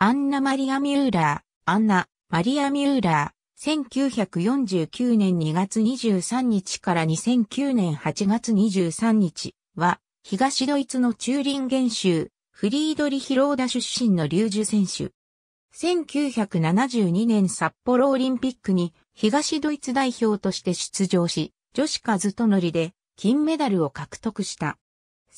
アンナ・マリア・ミューラー、アンナ・マリア・ミューラー、1949年2月23日から2009年8月23日は、東ドイツのチューリン州、フリードリヒローダ出身のリュージュ選手。1972年札幌オリンピックに東ドイツ代表として出場し、女子カズとノリで金メダルを獲得した。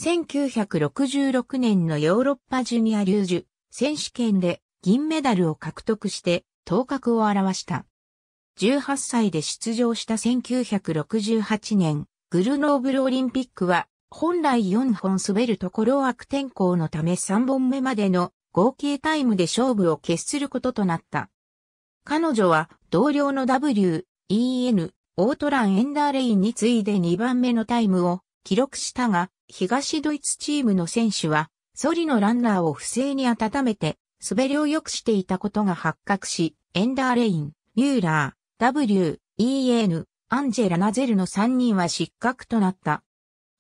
1966年のヨーロッパジュニアリュージュ選手権で銀メダルを獲得して頭角を現した。18歳で出場した1968年、グルノーブルオリンピックは本来4本滑るところを悪天候のため3本目までの合計タイムで勝負を決することとなった。彼女は同僚の W、EN、オートラン・エンダーレインに次いで2番目のタイムを記録したが、東ドイツチームの選手はソリのランナーを不正に温めて、滑りを良くしていたことが発覚し、エンダーレイン、ミューラー、W、EN、アンジェラ・ナゼルの3人は失格となった。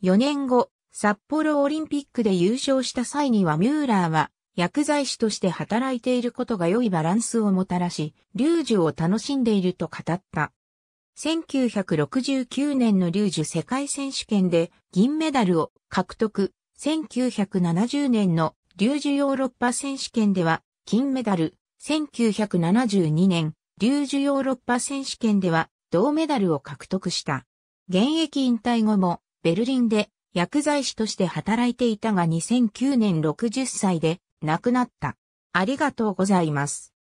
4年後、札幌オリンピックで優勝した際にはミューラーは薬剤師として働いていることが良いバランスをもたらし、リュージュを楽しんでいると語った。1969年のリュージュ世界選手権で銀メダルを獲得、1970年のリュージュヨーロッパ選手権では金メダル、1972年リュージュヨーロッパ選手権では銅メダルを獲得した。現役引退後もベルリンで薬剤師として働いていたが2009年60歳で亡くなった。ありがとうございます。